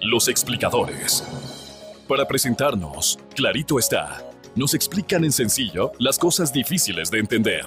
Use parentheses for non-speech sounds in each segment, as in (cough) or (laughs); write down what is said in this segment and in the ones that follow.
Los explicadores. Para presentarnos, clarito está. Nos explican en sencillo las cosas difíciles de entender.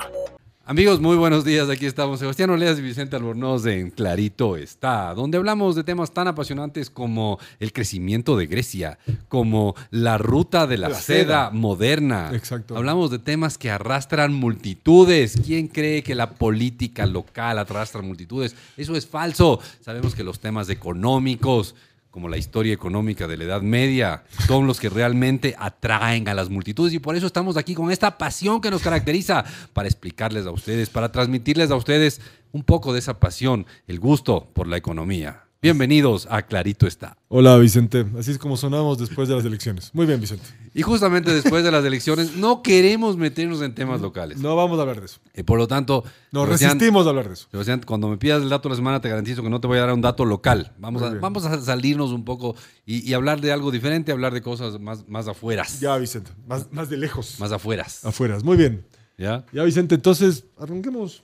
Amigos, muy buenos días. Aquí estamos Sebastián Oleas y Vicente Albornoz en Clarito está, donde hablamos de temas tan apasionantes como el crecimiento de Grecia, como la ruta de la, seda, seda, moderna. Exacto. Hablamos de temas que arrastran multitudes. ¿Quién cree que la política local arrastra multitudes? Eso es falso. Sabemos que los temas económicos, como la historia económica de la Edad Media, son los que realmente atraen a las multitudes y por eso estamos aquí con esta pasión que nos caracteriza para explicarles a ustedes, para transmitirles a ustedes un poco de esa pasión, el gusto por la economía. Bienvenidos a Clarito está. Hola Vicente, así es como sonamos después de las elecciones. Muy bien Vicente. Y justamente después de las elecciones no queremos meternos en temas locales. No vamos a hablar de eso. Y eh, por lo tanto... Nos resistimos a hablar de eso. cuando me pidas el dato de la semana te garantizo que no te voy a dar un dato local. Vamos, a, vamos a salirnos un poco y, hablar de algo diferente, hablar de cosas más, más afueras. Ya Vicente, más, de lejos. Más afueras. Afueras, muy bien. ¿Ya? Ya Vicente, entonces arranquemos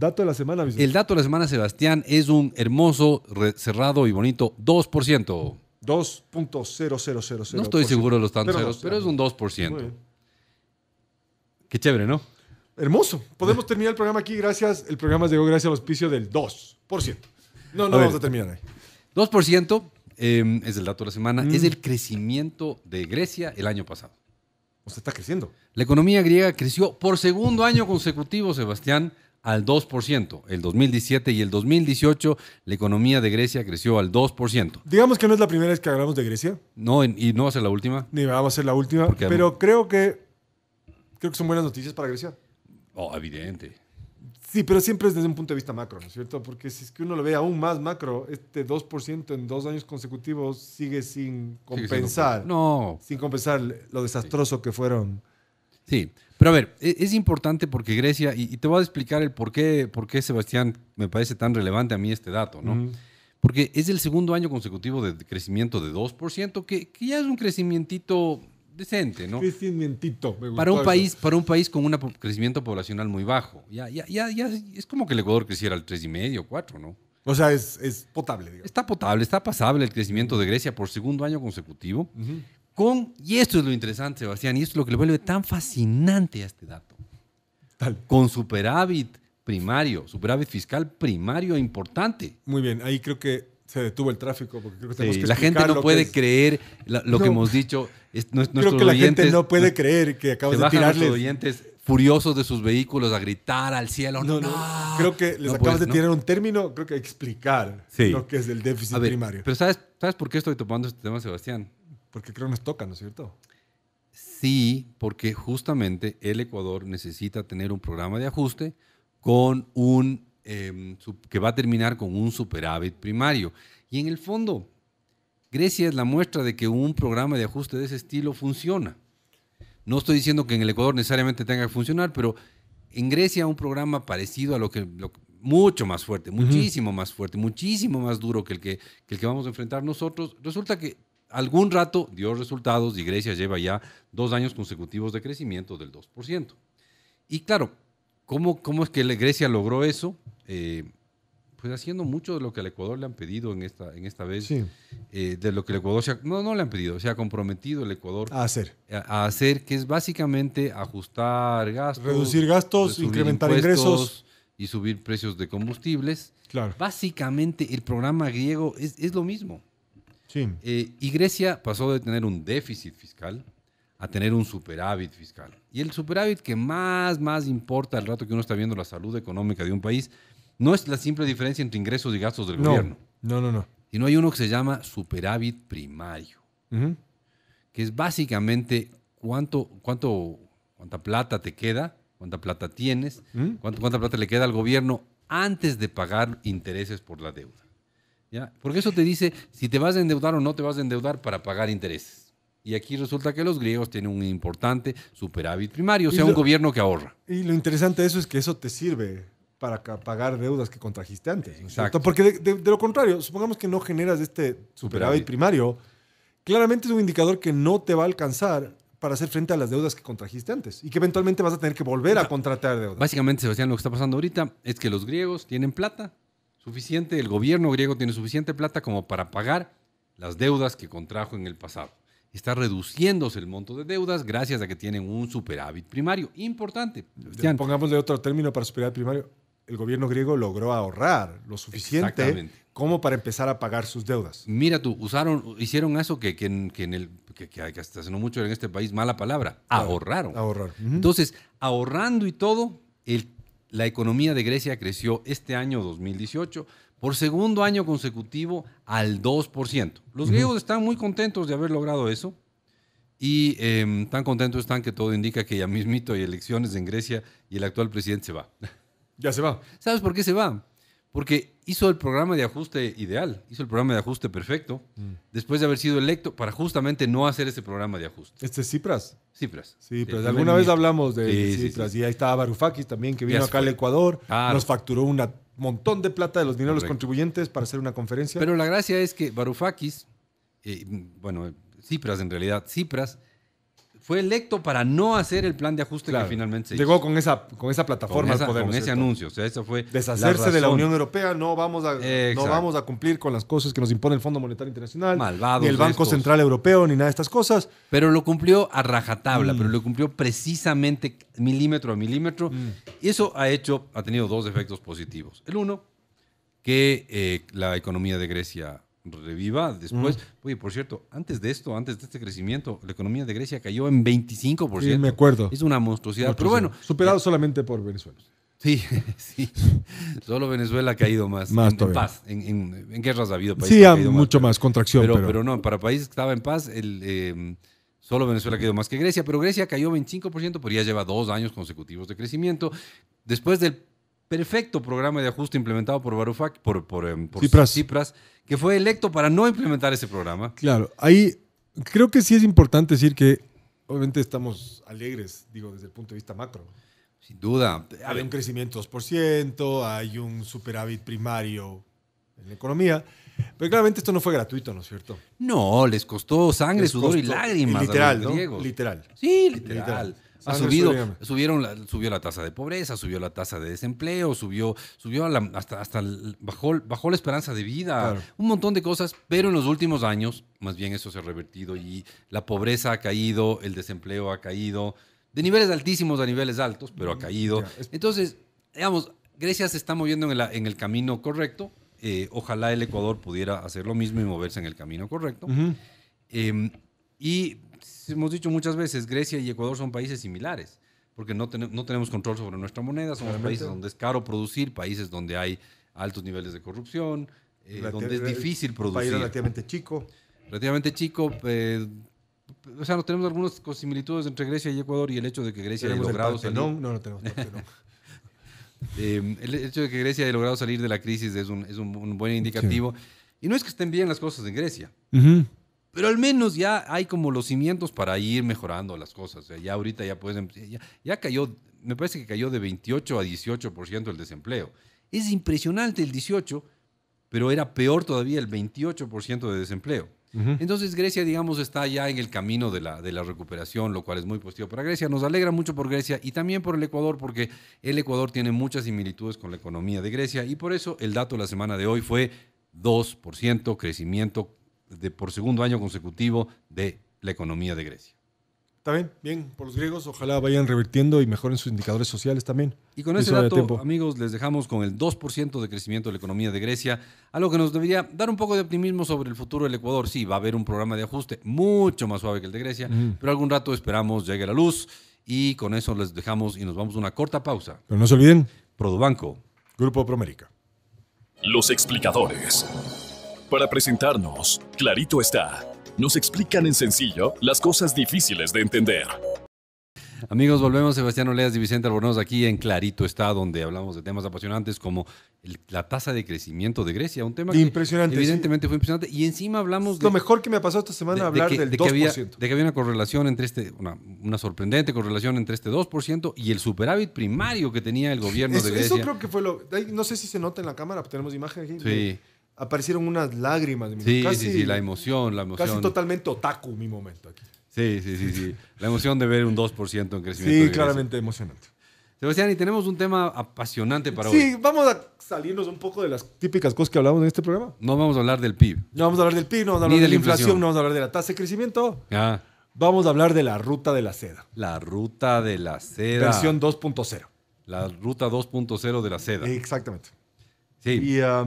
Dato de la semana, El dato de la semana, Sebastián, es un hermoso, cerrado y bonito 2%. 2.0000. No estoy seguro de los tantos pero, ceros, pero es un 2%. Qué chévere, ¿no? Hermoso. Podemos terminar el programa aquí gracias. El programa llegó gracias al auspicio del 2%. No, no vamos a terminar ahí. 2% em, es el dato de la semana. Mm. Es el crecimiento de Grecia el año pasado. O sea, está creciendo. La economía griega creció por segundo año consecutivo, Sebastián, al 2%. El 2017 y el 2018 la economía de Grecia creció al 2%. Digamos que no es la primera vez que hablamos de Grecia. No, y no va a ser la última. Ni va a ser la última, pero creo que creo que son buenas noticias para Grecia. Oh, evidente. Sí, pero siempre es desde un punto de vista macro, ¿no es cierto? Porque si es que uno lo ve aún más macro, este 2% en dos años consecutivos sigue sin compensar. no. Sin compensar lo desastroso que fueron Sí, pero a ver, e, es importante porque Grecia, y, te voy a explicar el por qué, por qué, Sebastián me parece tan relevante a mí este dato, ¿no? Porque es el segundo año consecutivo de crecimiento de 2%, que, ya es un crecimiento decente, ¿no? Crecimiento, para un país Para un país con un crecimiento poblacional muy bajo. Ya, es como que el Ecuador creciera al 3,5, 4, ¿no? O sea, es, potable. Digamos. Está potable, está pasable el crecimiento de Grecia por segundo año consecutivo, y esto es lo interesante, Sebastián, y esto es lo que le vuelve tan fascinante a este dato, con superávit primario, superávit fiscal primario importante. Muy bien, ahí creo que se detuvo el tráfico porque creo que la gente no puede creer lo que hemos dicho. creo que la gente no puede creer que acabas de tirarles oyentes furiosos de sus vehículos a gritar al cielo. No, no. creo que les acabas de tirar un término, creo que explicar lo que es el déficit primario. Pero sabes, sabes por qué estoy topando este tema, Sebastián? Porque creo que nos toca, ¿no es cierto? Sí, porque justamente el Ecuador necesita tener un programa de ajuste con un, em, que va a terminar con un superávit primario. Y en el fondo, Grecia es la muestra de que un programa de ajuste de ese estilo funciona. No estoy diciendo que en el Ecuador necesariamente tenga que funcionar, pero en Grecia un programa parecido a lo que, mucho más fuerte, muchísimo más fuerte, muchísimo más duro que el que el que vamos a enfrentar nosotros, resulta que algún rato dio resultados y Grecia lleva ya dos años consecutivos de crecimiento del 2%. Y claro, ¿cómo, cómo es que la Grecia logró eso? Eh, pues haciendo mucho de lo que al Ecuador le han pedido en esta, en esta vez, eh, de lo que el Ecuador no, no le han pedido, se ha comprometido el Ecuador a hacer. A, hacer, que es básicamente ajustar gastos. Reducir gastos, incrementar ingresos. Y subir precios de combustibles. Claro. Básicamente el programa griego es lo mismo. Eh, y Grecia pasó de tener un déficit fiscal a tener un superávit fiscal. Y el superávit que más, más importa al rato que uno está viendo la salud económica de un país, no es la simple diferencia entre ingresos y gastos del gobierno. No, no, no. Sino hay uno que se llama superávit primario, que es básicamente cuánto, cuánto, cuánta plata te queda, cuánta plata tienes, cuánta plata le queda al gobierno antes de pagar intereses por la deuda. Porque eso te dice si te vas a endeudar o no te vas a endeudar para pagar intereses. Y aquí resulta que los griegos tienen un importante superávit primario, o sea, un gobierno que ahorra. Y lo interesante de eso es que eso te sirve para pagar deudas que contrajiste antes. Exacto. Porque de, de, lo contrario, supongamos que no generas este superávit primario, claramente es un indicador que no te va a alcanzar para hacer frente a las deudas que contrajiste antes y que eventualmente vas a tener que volver a contratar deudas. Básicamente, Sebastián, lo que está pasando ahorita es que los griegos tienen plata, suficiente, el gobierno griego tiene suficiente plata como para pagar las deudas que contrajo en el pasado. Está reduciéndose el monto de deudas gracias a que tienen un superávit primario. Importante. Pongamos Pongámosle otro término para superávit primario. El gobierno griego logró ahorrar lo suficiente como para empezar a pagar sus deudas. Mira tú, usaron, hicieron eso que, que, hasta hace no mucho en este país, mala palabra, ahorraron. ahorraron. Ahorrar. Entonces, ahorrando y todo, el la economía de Grecia creció este año 2018 por segundo año consecutivo al 2%. Los griegos están muy contentos de haber logrado eso y em, tan contentos están que todo indica que ya mismito hay elecciones en Grecia y el actual presidente se va. Ya se va. ¿Sabes por qué se va? Porque hizo el programa de ajuste ideal, hizo el programa de ajuste perfecto, mm. después de haber sido electo para justamente no hacer ese programa de ajuste. Este es Cipras. Cipras. alguna vez hablamos de, Cipras y ahí estaba Varoufakis también que vino acá al Ecuador, nos facturó un montón de plata de los dineros contribuyentes para hacer una conferencia. Pero la gracia es que Varoufakis, eh, bueno, Cipras en realidad, Cipras fue electo para no hacer el plan de ajuste que finalmente se hizo. Llegó con esa, con esa plataforma con poder. Con ese anuncio. O sea, eso fue Deshacerse de la Unión Europea, no vamos, a, vamos a cumplir con las cosas que nos impone el Fondo Monetario Internacional, ni el Banco Central Europeo, ni nada de estas cosas. Pero lo cumplió a rajatabla, mm. pero lo cumplió precisamente milímetro a milímetro. Mm. Y eso ha hecho, ha tenido dos efectos positivos. El uno, que eh, la economía de Grecia reviva después. Oye, por cierto, antes de esto, antes de este crecimiento, la economía de Grecia cayó en 25%. Sí, me acuerdo. Es una monstruosidad. Pero bueno. Superado solamente por Venezuela. Sí, (laughs) sí. Solo Venezuela ha caído más. Más en, en paz. En, guerras ha habido países. Sí, ha caído mucho más, contracción. Pero, no, para países que estaban en paz, el, em, solo Venezuela ha caído más que Grecia. Pero Grecia cayó 25%, pero ya lleva dos años consecutivos de crecimiento. Después del perfecto programa de ajuste implementado por Varoufak, por, por, Cipras. Em, que fue electo para no implementar ese programa. Claro, ahí creo que sí es importante decir que obviamente estamos alegres, digo, desde el punto de vista macro. Sin duda. Hay un crecimiento 2%, hay un superávit primario en la economía. Pero claramente esto no fue gratuito, ¿no es cierto? No, les costó sangre, sudor y lágrimas. Literal, Literal. Sí, literal. Ah, ha subido, subieron subió la tasa de pobreza, subió la tasa de desempleo, subió, subió la, hasta, hasta bajó, bajó la esperanza de vida, un montón de cosas, pero en los últimos años, más bien eso se ha revertido y la pobreza ha caído, el desempleo ha caído, de niveles altísimos a niveles altos, pero ha caído. Entonces, digamos, Grecia se está moviendo en, el camino correcto. Eh, ojalá el Ecuador pudiera hacer lo mismo y moverse en el camino correcto. Em, y hemos dicho muchas veces, Grecia y Ecuador son países similares, porque no, tenemos control sobre nuestra moneda, son países donde es caro producir, países donde hay altos niveles de corrupción, eh, donde es eh, difícil producir. Un país relativamente chico. Relativamente chico, eh, o sea, no tenemos algunas similitudes entre Grecia y Ecuador y el hecho de que Grecia haya logrado salir. No, no, tenemos (laughs) el hecho de que Grecia haya logrado salir de la crisis es un, es un, buen indicativo. Y no es que estén bien las cosas en Grecia. Pero al menos ya hay como los cimientos para ir mejorando las cosas. ya ahorita ya pueden. Ya, cayó, me parece que cayó de 28 a 18% el desempleo. Es impresionante el 18%, pero era peor todavía el 28% de desempleo. Entonces Grecia, digamos, está ya en el camino de la, de la recuperación, lo cual es muy positivo para Grecia. Nos alegra mucho por Grecia y también por el Ecuador, porque el Ecuador tiene muchas similitudes con la economía de Grecia y por eso el dato de la semana de hoy fue 2% crecimiento por segundo año consecutivo de la economía de Grecia. Está bien, bien, por los griegos, ojalá vayan revirtiendo y mejoren sus indicadores sociales también. Y con ese dato, amigos, les dejamos con el 2% de crecimiento de la economía de Grecia, algo que nos debería dar un poco de optimismo sobre el futuro del Ecuador. Sí, va a haber un programa de ajuste mucho más suave que el de Grecia, pero algún rato esperamos llegue la luz y con eso les dejamos y nos vamos a una corta pausa. Pero no se olviden, Produbanco, Grupo Promérica. Los explicadores. Para presentarnos, clarito está. Nos explican en sencillo las cosas difíciles de entender. Amigos, volvemos. Sebastián Oleas y Vicente Albornoz aquí en Clarito está, donde hablamos de temas apasionantes como la tasa de crecimiento de Grecia, un tema impresionante, que evidentemente fue impresionante. Y encima hablamos de, Lo mejor que me ha pasado esta semana de, hablar del 2%. había, de que había una correlación entre este, una, sorprendente correlación entre este 2% y el superávit primario que tenía el gobierno de Grecia. Eso creo que fue lo... No sé si se nota en la cámara, tenemos imagen aquí. Sí aparecieron unas lágrimas. Mi sí, casi, sí, sí, la emoción, la emoción. Casi totalmente otaku mi momento aquí. Sí, sí, sí, sí. La emoción de ver un 2% en crecimiento. Sí, claramente emocionante. Sebastián, y tenemos un tema apasionante para hoy. Sí, vamos a salirnos un poco de las típicas cosas que hablamos en este programa. No vamos a hablar del PIB. No vamos a hablar del PIB, no vamos a hablar Ni de, la inflación, no vamos a hablar de la tasa de crecimiento. Ah. Vamos a hablar de la ruta de la seda. La ruta de la seda. Versión 2.0. La ruta 2.0 de la seda. Exactamente. Sí. Y ah,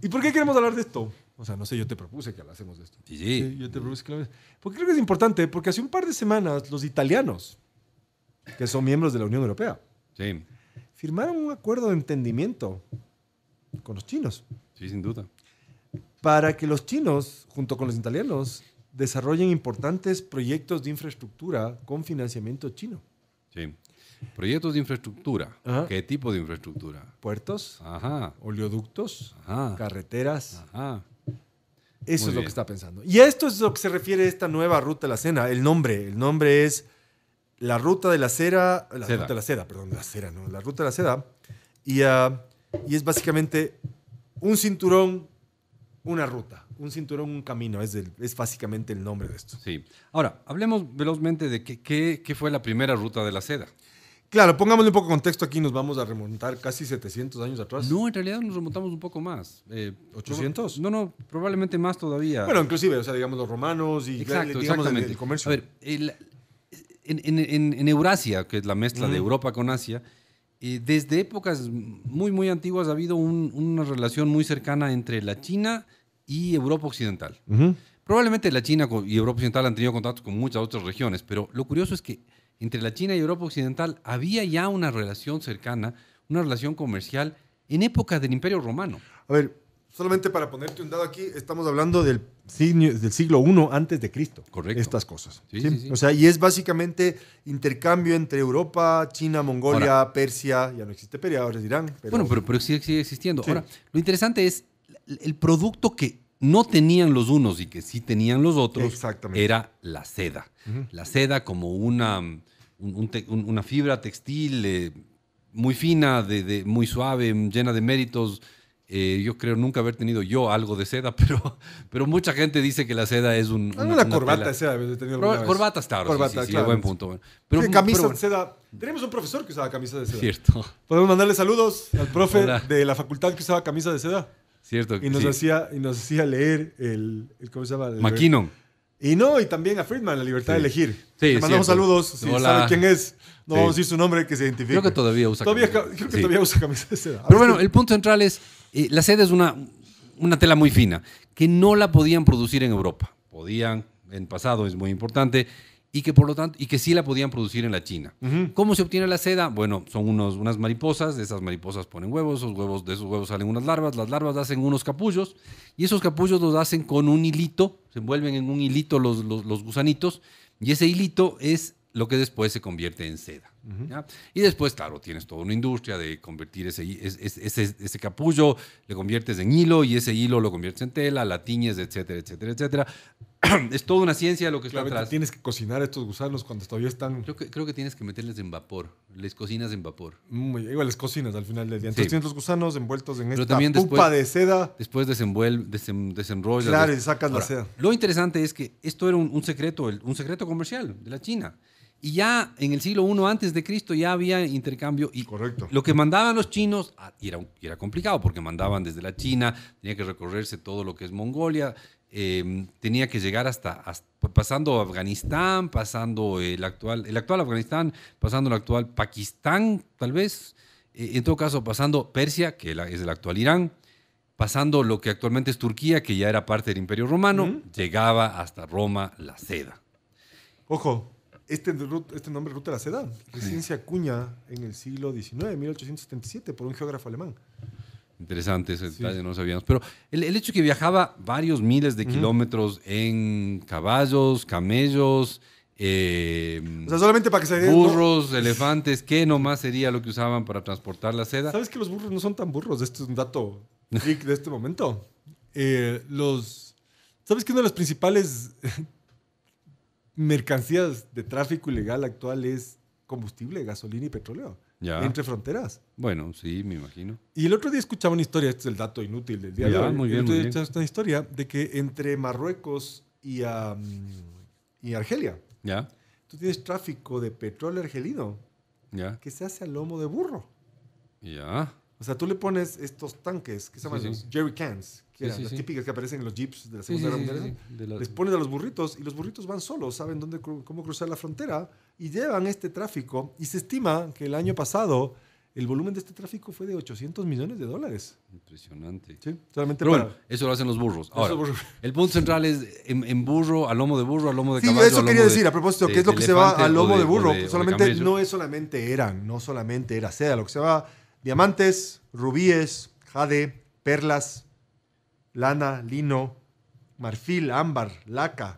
¿Y por qué queremos hablar de esto? O sea, no sé, yo te propuse que hablásemos de esto. Sí, sí. yo te propuse que hablásemos. Porque creo que es importante, porque hace un par de semanas los italianos, que son miembros de la Unión Europea, firmaron un acuerdo de entendimiento con los chinos. Sí, sin duda. Para que los chinos, junto con los italianos, desarrollen importantes proyectos de infraestructura con financiamiento chino. Sí. Proyectos de infraestructura. ¿Qué tipo de infraestructura? Puertos, oleoductos, carreteras. Eso es lo que está pensando. Y a esto es lo que se refiere esta nueva ruta de la Seda. el nombre. El nombre es la ruta de la seda. la ruta de la seda, perdón, la la ruta de la seda. Ah, y, es básicamente un cinturón, una ruta. Un cinturón, un camino, es, básicamente el nombre de esto. Sí. Ahora, hablemos velozmente de qué fue la primera ruta de la seda. Claro, pongámosle un poco de contexto aquí, nos vamos a remontar casi 700 años atrás. No, en realidad nos remontamos un poco más. ¿800? Eh, no, no, probablemente más todavía. Bueno, inclusive, o sea, digamos los romanos y eh, el, comercio. A ver, en, Eurasia, que es la mezcla de Europa con Asia, eh, desde épocas muy, muy antiguas ha habido una relación muy cercana entre la China y Europa Occidental. Probablemente la China y Europa Occidental han tenido contacto con muchas otras regiones, pero lo curioso es que entre la China y Europa Occidental había ya una relación cercana, una relación comercial en época del Imperio Romano. A ver, solamente para ponerte un dado aquí, estamos hablando del siglo, del siglo I antes de Cristo. Correcto. Estas cosas. o sea, y es básicamente intercambio entre Europa, China, Mongolia, Persia, ya no existe Persia, ahora Irán. bueno, pero, sigue, existiendo. Ahora, lo interesante es el producto que no tenían los unos y que sí tenían los otros era la seda. La seda como una una fibra textil eh, muy fina, de, muy suave, llena de méritos. Eh, yo creo nunca haber tenido yo algo de seda, (laughs) pero, pero mucha gente dice que la seda es un. Una, corbata de seda. He tenido corbatas, Corbata, sí, buen punto. camisa de seda. Tenemos un profesor que usaba camisa de seda. Cierto. Podemos mandarle saludos al profe de la facultad que usaba camisa de seda. Cierto. Y nos, hacía, y nos hacía leer el, el ¿Cómo se llama? El, y no, y también a Friedman, la libertad de elegir. Le mandamos saludos. Si sabe quién es, no vamos a decir su nombre, que se identifique. Creo que todavía usa camisa. Creo que todavía usa Pero bueno, el punto central es, eh, la seda es una, una tela muy fina, que no la podían producir en Europa. Podían, en pasado es muy importante, y que por lo tanto y que sí la podían producir en la China. ¿Cómo se obtiene la seda? Bueno, son unos, unas mariposas, de esas mariposas ponen huevos, esos huevos de esos huevos salen unas larvas, las larvas hacen unos capullos y esos capullos los hacen con un hilito, se envuelven en un hilito los, los, los gusanitos y ese hilito es lo que después se convierte en seda. Y después, claro, tienes toda una industria de convertir ese, ese, ese, ese capullo, le conviertes en hilo y ese hilo lo conviertes en tela, la tiñes, etcétera, etcétera, etcétera (clears throat) es toda una ciencia lo que está la atrás. Tienes que cocinar a estos gusanos cuando todavía están. Creo que, creo que tienes que meterles en vapor. Les cocinas en vapor. igual les cocinas al final del día. Entonces gusanos envueltos en esta pupa de seda. Después desenvuelve, desenrollas. Claro, y sacas la seda. Lo interesante es que esto era un, secreto, un secreto comercial de la China. Y ya en el siglo I antes de Cristo ya había intercambio y Correcto. lo que mandaban los chinos, ah, era, y era complicado porque mandaban desde la China, tenía que recorrerse todo lo que es Mongolia, Em, tenía que llegar hasta, pasando Afganistán, pasando el actual, el actual Afganistán, pasando el actual Pakistán, tal vez, eh, en todo caso pasando Persia, que es el actual Irán, pasando lo que actualmente es Turquía, que ya era parte del Imperio Romano, llegaba hasta Roma la seda. Ojo, este, este nombre Ruta de la Seda recién se acuña en el siglo XIX, 1877, por un geógrafo alemán. Interesante ese detalle, no lo sabíamos. Pero el, hecho que viajaba varios miles de kilómetros en caballos, camellos, em, o sea, solamente para que se burros, elefantes, ¿qué nomás sería lo que usaban para transportar la seda? ¿Sabes que los burros no son tan burros? Este es un dato (laughs) de este momento. Eh, los, ¿Sabes que una de las principales (laughs) mercancías de tráfico ilegal actual es combustible, gasolina y petróleo? Ya. Entre fronteras. Bueno, sí, me imagino. Y el otro día escuchaba una historia, este es el dato inútil del día de hoy. Muy bien, historia de que entre Marruecos y, y Argelia, ya. tú tienes tráfico de petróleo argelino ya. que se hace a lomo de burro. Ya. O sea, tú le pones estos tanques, que se llaman jerry cans, que son las típicas que aparecen en los jeeps de la Segunda Guerra Mundial. Les pones a los burritos y los burritos van solos, saben dónde, cómo cruzar la frontera y llevan este tráfico. Y se estima que el año pasado el volumen de este tráfico fue de 800 millones de dólares. Impresionante. Sí, solamente bueno, eso lo hacen los burros. el punto central es en, burro, a lomo de burro, a lomo de sí, Sí, eso quería decir, a propósito, ¿qué que es lo que se va al lomo de, burro. solamente, no es solamente eran, no solamente era seda, lo que se va diamantes, rubíes, jade, perlas, lana, lino, marfil, ámbar, laca,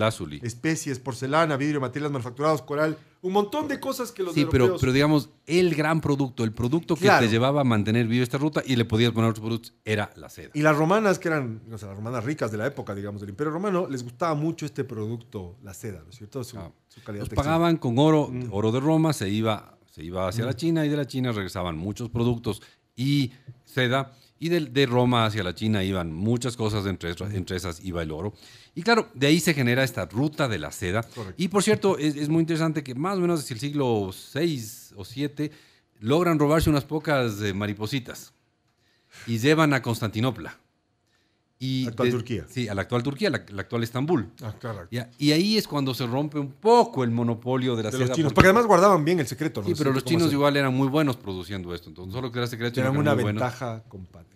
lazuli, especies, porcelana, vidrio, materiales manufacturados, coral, un montón de cosas que los Sí, pero, pero digamos, el gran producto, el producto que te llevaba a mantener viva esta ruta y le podías poner otros productos, era la seda. Y las romanas, que eran o sea, las romanas ricas de la época, digamos, del Imperio Romano, les gustaba mucho este producto, la seda, ¿no es cierto? Su, ah, calidad pagaban con oro, mm. oro de Roma, se iba, se iba hacia mm. la China y de la China regresaban muchos productos y seda y de, Roma hacia la China iban muchas cosas, entre, esas iba el oro. Y claro, de ahí se genera esta ruta de la seda. Y por cierto, es, muy interesante que más o menos desde el siglo VI o VII logran robarse unas pocas eh, maripositas y llevan a Constantinopla. Y actual Turquía. Sí, a la actual Turquía, la, actual Estambul. Ah, y ahí es cuando se rompe un poco el monopolio de la de Los chinos, porque, además guardaban bien el secreto. ¿no? Sí, pero los chinos igual eran muy buenos produciendo esto. Entonces, solo que era secreto. Era una ventaja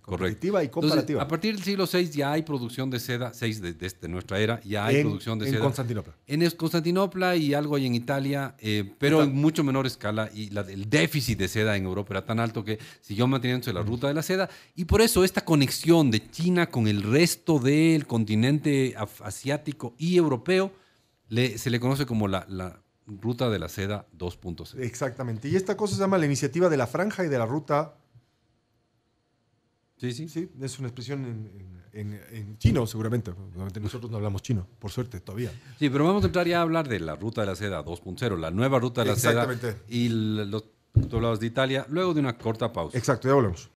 competitiva y comparativa. a partir del siglo VI ya hay producción de seda, VI de, desde nuestra era, ya hay producción de seda. En Constantinopla. En Constantinopla y algo hay en Italia, eh, pero en mucho menor escala. Y el déficit de seda en Europa era tan alto que siguió manteniéndose la ruta de la seda. Y por eso esta conexión de China con el resto resto del continente asiático y europeo, se le conoce como la, Ruta de la Seda 2.0. Exactamente. Y esta cosa se llama la iniciativa de la franja y de la ruta. Sí, sí. Sí, es una expresión en, chino, seguramente. Nosotros no hablamos chino, por suerte, todavía. Sí, pero vamos a entrar ya a hablar de la Ruta de la Seda 2.0, la nueva Ruta de la Exactamente. Seda. Y los, poblados de Italia, luego de una corta pausa. Exacto, ya volvemos.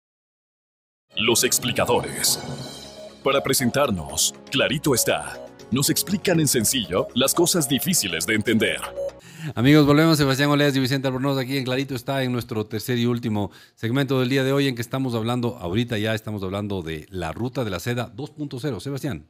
Los explicadores. Para presentarnos, clarito está. Nos explican en sencillo las cosas difíciles de entender. Amigos, volvemos. Sebastián Oleas y Vicente Albornoz aquí en Clarito está en nuestro tercer y último segmento del día de hoy en que estamos hablando, ahorita ya estamos hablando de la ruta de la seda 2.0. Sebastián.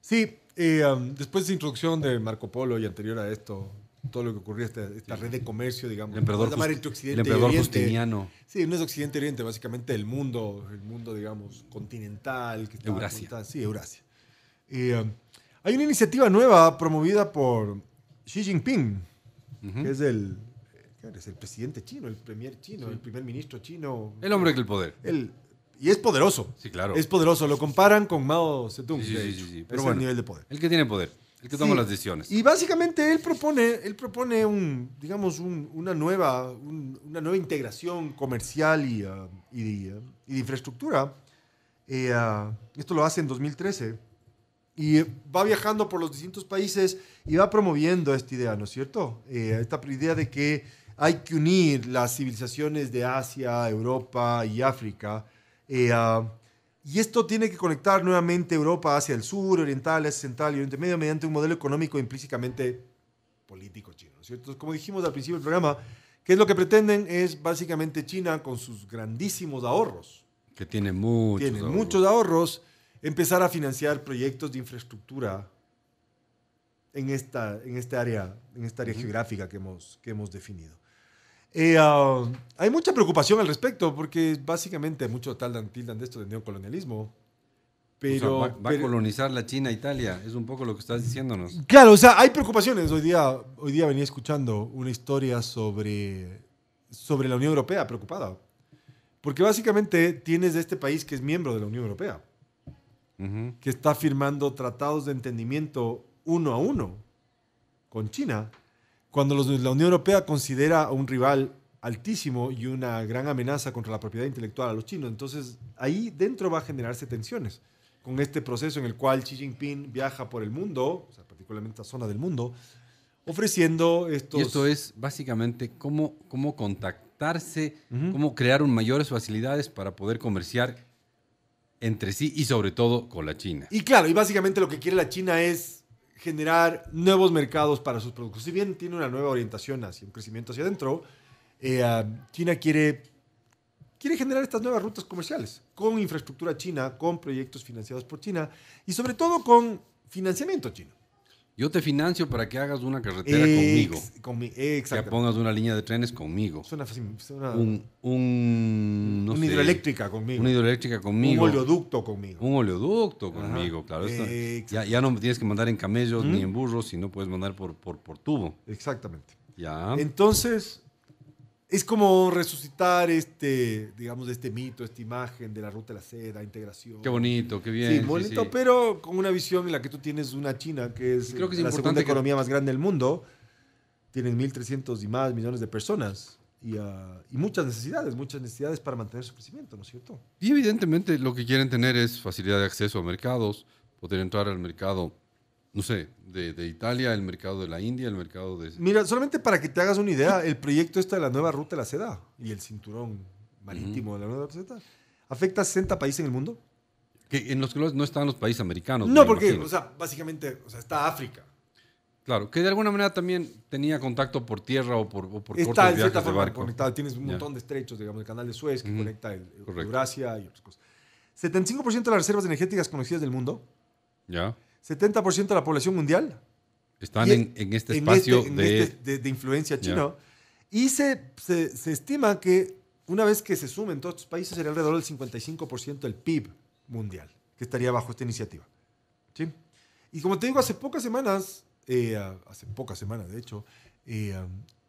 Sí, eh, um, después de la introducción de Marco Polo y anterior a esto, todo lo que ocurría, esta, esta red de comercio, digamos. El emperador, entre Occidente el emperador y Justiniano. Sí, no es Occidente y Oriente, básicamente el mundo, el mundo, digamos, continental. Que Eurasia. sí, Eurasia. Eh, hay una iniciativa nueva promovida por Xi Jinping, que es el, eh, es el presidente chino, el primer chino, el primer ministro chino. El hombre que el poder. El, y es poderoso. Sí, claro. Es poderoso. Lo comparan con Mao Zedong. Sí, sí, sí, Pero es bueno, el nivel de poder. El que tiene poder. El que toma las decisiones. Y básicamente él propone, él propone un, digamos, una, nueva, una nueva integración comercial y, ah, y, de infraestructura. Eh, ah, esto lo hace en 2013. Y va viajando por los distintos países y va promoviendo esta idea, ¿no es cierto? Eh, esta idea de que hay que unir las civilizaciones de Asia, Europa y África. Eh, ah, y esto tiene que conectar nuevamente Europa hacia el sur, Oriental, Central y Oriente Medio mediante un modelo económico implícitamente político chino, ¿cierto? como dijimos al principio del programa, que es lo que pretenden es básicamente China con sus grandísimos ahorros. Que tiene muchos ahorros. empezar a financiar proyectos de infraestructura en esta, en este área, en esta área geográfica que hemos, que hemos definido. Eh, ah, hay mucha preocupación al respecto, porque básicamente muchos tildan, tildan de esto de neocolonialismo. Pero, va, a colonizar la China, Italia, es un poco lo que estás diciéndonos. Claro, o sea, hay preocupaciones. Hoy día, hoy día venía escuchando una historia sobre, sobre la Unión Europea preocupada. Porque básicamente tienes este país que es miembro de la Unión Europea, que está firmando tratados de entendimiento uno a uno con China, cuando la Unión Europea considera a un rival altísimo y una gran amenaza contra la propiedad intelectual a los chinos, entonces ahí dentro va a generarse tensiones con este proceso en el cual Xi Jinping viaja por el mundo, o sea, particularmente a zona del mundo, ofreciendo estos... Y esto es básicamente cómo, cómo contactarse, cómo crear un mayores facilidades para poder comerciar entre sí y sobre todo con la China. Y claro, y básicamente lo que quiere la China es generar nuevos mercados para sus productos. Si bien tiene una nueva orientación hacia un crecimiento hacia adentro, eh, ah, China quiere, quiere generar estas nuevas rutas comerciales con infraestructura china, con proyectos financiados por China y sobre todo con financiamiento chino. Yo te financio para que hagas una carretera conmigo. Con que pongas una línea de trenes conmigo. Suena, un, una hidroeléctrica conmigo. Una hidroeléctrica conmigo. Un oleoducto conmigo. Un oleoducto conmigo, claro. ya, ya, no tienes que mandar en camellos ni en burros, sino puedes mandar por, por, por tubo. Exactamente. Ya. Entonces, es como resucitar este, digamos, este mito, esta imagen de la ruta de la seda, integración. Qué bonito, qué bien. Sí, bonito, pero con una visión en la que tú tienes una China que es, la segunda economía más grande del mundo. Tienen 1.300 y más millones de personas. Y, ah, y, muchas necesidades, muchas necesidades para mantener su crecimiento, ¿no es cierto? Y evidentemente lo que quieren tener es facilidad de acceso a mercados, poder entrar al mercado no sé, de, Italia, el mercado de la India, el mercado de... Mira, solamente para que te hagas una idea, el proyecto esta de la nueva ruta de la seda y el cinturón marítimo de la nueva ruta seda afecta a 60 países en el mundo. Que en los que no están los países americanos. No, porque, o sea, básicamente, sea, está África. Claro, que de alguna manera también tenía contacto por tierra o por, o por está, cortos cierta forma Tienes un montón de estrechos, digamos, el canal de Suez que conecta el, Eurasia y otras cosas. 75% de las reservas energéticas conocidas del mundo. Ya. 70% de la población mundial. Están en, este espacio este, este de... influencia chino. Y se, estima que una vez que se sumen todos estos países, sería alrededor del 55% del PIB mundial que estaría bajo esta iniciativa. Y como te digo, hace pocas semanas, eh, hace pocas semanas de hecho, eh,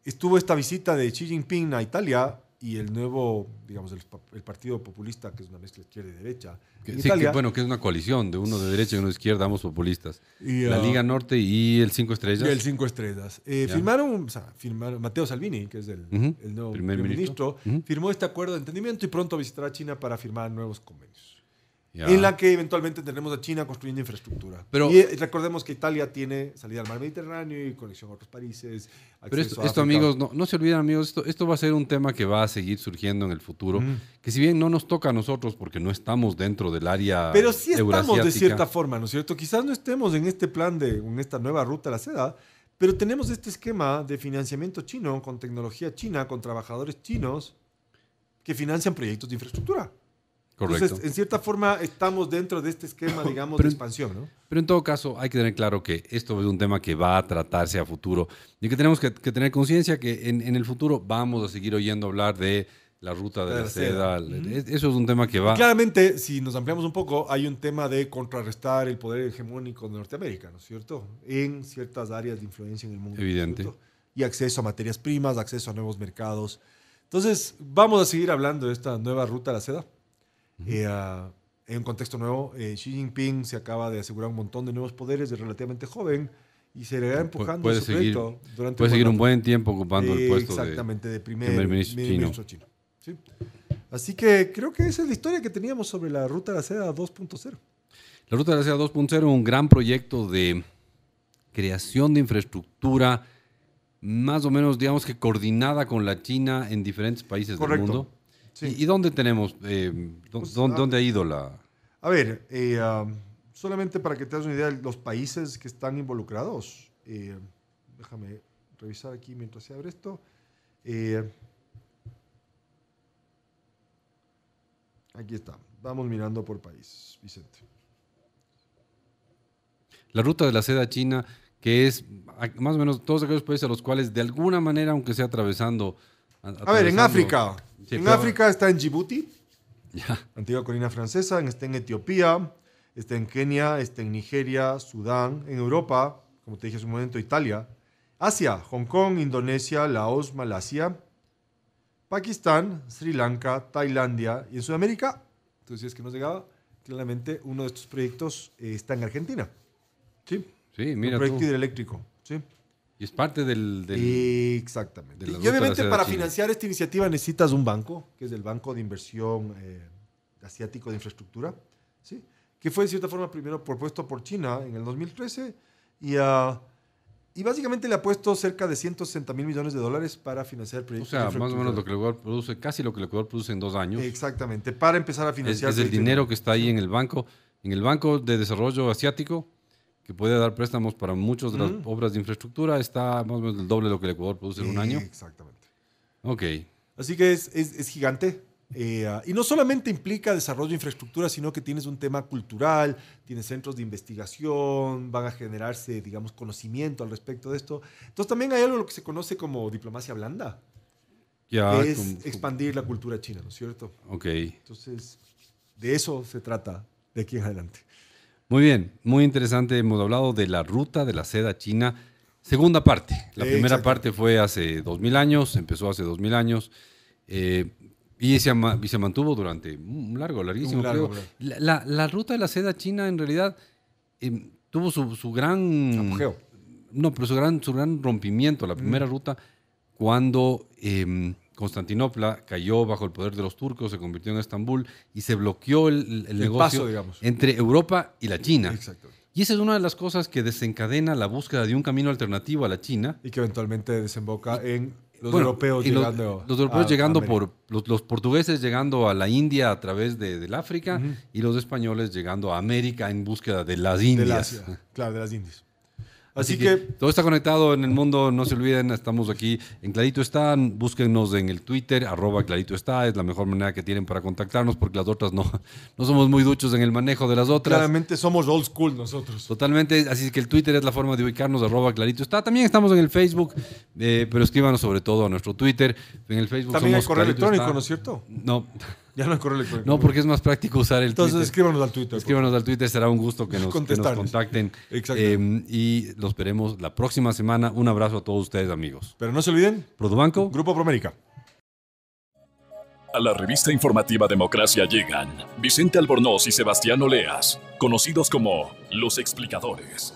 estuvo esta visita de Xi Jinping a Italia y el nuevo, digamos, el, Partido Populista, que es una mezcla izquierda y derecha. Que, bueno, que es una coalición de uno de derecha y uno de izquierda, ambos populistas. la ah, Liga Norte y el Cinco Estrellas. Y el Cinco Estrellas. Eh, firmaron, o sea, firmaron, Mateo Salvini, que es el, nuevo primer, ministro, firmó este acuerdo de entendimiento y pronto visitará China para firmar nuevos convenios en la que eventualmente tendremos a China construyendo infraestructura. Pero, y eh, recordemos que Italia tiene salida al mar Mediterráneo y conexión a otros países. Pero esto, amigos, no, no, se olviden, amigos, esto, esto va a ser un tema que va a seguir surgiendo en el futuro, mm. que si bien no nos toca a nosotros porque no estamos dentro del área Pero sí estamos de cierta forma, ¿no es cierto? Quizás no estemos en este plan de, en esta nueva ruta a la seda, pero tenemos este esquema de financiamiento chino con tecnología china, con trabajadores chinos que financian proyectos de infraestructura. Entonces, en cierta forma, estamos dentro de este esquema, digamos, de expansión, ¿no? Pero en todo caso, hay que tener claro que esto es un tema que va a tratarse a futuro y que tenemos que, tener conciencia que en, el futuro vamos a seguir oyendo hablar de la ruta de la, seda. Eso es un tema que va. claramente, si nos ampliamos un poco, hay un tema de contrarrestar el poder hegemónico de Norteamérica, ¿no es cierto? En ciertas áreas de influencia en el mundo. Evidente. y acceso a materias primas, acceso a nuevos mercados. Entonces, vamos a seguir hablando de esta nueva ruta de la seda. Eh, ah, en un contexto nuevo, eh, Xi Jinping se acaba de asegurar un montón de nuevos poderes de relativamente joven y se le va empujando puede su seguir, durante Puede un seguir un buen tiempo ocupando el puesto de, primer, ministro, chino. Así que creo que esa es la historia que teníamos sobre la Ruta de la Seda 2.0. La Ruta de la Seda 2.0 un gran proyecto de creación de infraestructura más o menos, digamos que coordinada con la China en diferentes países del mundo. ¿Y, dónde tenemos, eh, pues, dónde, ha ido la...? A ver, eh, solamente para que te hagas una idea, los países que están involucrados, eh, déjame revisar aquí mientras se abre esto. aquí está, vamos mirando por países, Vicente. La ruta de la seda China, que es más o menos todos aquellos países a los cuales de alguna manera, aunque sea atravesando a ver, en África. en África está en Djibouti, antigua colina francesa, está en Etiopía, está en Kenia, está en Nigeria, Sudán, en Europa, como te dije hace un momento, Italia, Asia, Hong Kong, Indonesia, Laos, Malasia, Pakistán, Sri Lanka, Tailandia y en Sudamérica, tú decías que nos llegaba, claramente uno de estos proyectos eh, está en Argentina. Sí. Sí, mira. Un proyecto hidroeléctrico. Sí. Y es parte del... Exactamente. y obviamente para financiar esta iniciativa necesitas un banco, que es el Banco de Inversión eh, Asiático de Infraestructura, ¿sí? que fue de cierta forma primero propuesto por China en el 2013 y... Ah, y básicamente le ha puesto cerca de 160 mil millones de dólares para financiar proyectos O sea, más o menos lo que el Ecuador produce, casi lo que el Ecuador produce en dos años. Exactamente, para empezar a financiar. Es, es el dinero que está ahí en el banco, en el Banco de Desarrollo Asiático, que puede dar préstamos para muchas de las obras de infraestructura, está más o menos el doble de lo que el Ecuador produce en un año. Exactamente. Ok. Así que es, es, gigante. Eh, ah, y no solamente implica desarrollo de infraestructura, sino que tienes un tema cultural, tienes centros de investigación, van a generarse, digamos, conocimiento al respecto de esto. Entonces también hay algo que se conoce como diplomacia blanda, que es expandir la cultura china, ¿no es cierto? Ok. Entonces, de eso se trata de aquí en adelante. Muy bien, muy interesante. Hemos hablado de la ruta de la seda china. Segunda parte. La primera parte fue hace dos 2000 años, empezó hace dos 2000 años. Eh, y se, y se mantuvo durante un largo, larguísimo, La, ruta de la seda china, en realidad, em, tuvo su, su gran. Apogeo. No, pero su gran, su gran rompimiento, la primera mm. ruta, cuando em, Constantinopla cayó bajo el poder de los turcos, se convirtió en Estambul y se bloqueó el, el, negocio entre Europa y la China. Y esa es una de las cosas que desencadena la búsqueda de un camino alternativo a la China. Y que eventualmente desemboca en los europeos llegando. los europeos llegando por. Los, portugueses llegando a la India a través de, del África y los españoles llegando a América en búsqueda de las Indias. De claro, de las Indias. Así, que, todo está conectado en el mundo, no se olviden, estamos aquí en Clarito Están, búsquennos en el Twitter, arroba Clarito Está, es la mejor manera que tienen para contactarnos porque las otras no, no somos muy duchos en el manejo de las otras. Claramente somos old school nosotros. Totalmente, así que el Twitter es la forma de ubicarnos, Clarito Está, también estamos en el Facebook, eh, pero escríbanos sobre todo a nuestro Twitter, en el Facebook. También hay correo electrónico, ¿no es cierto? No. Ya no hay correo No, porque es más práctico usar el Entonces, escríbanos al Twitter. Escríbanos al Twitter, será un gusto que nos, contacten. Em, y los veremos la próxima semana. Un abrazo a todos ustedes, amigos. Pero no se olviden. Produbanco. Grupo Promérica. A la revista informativa Democracia llegan Vicente Albornoz y Sebastián Oleas, conocidos como Los Explicadores.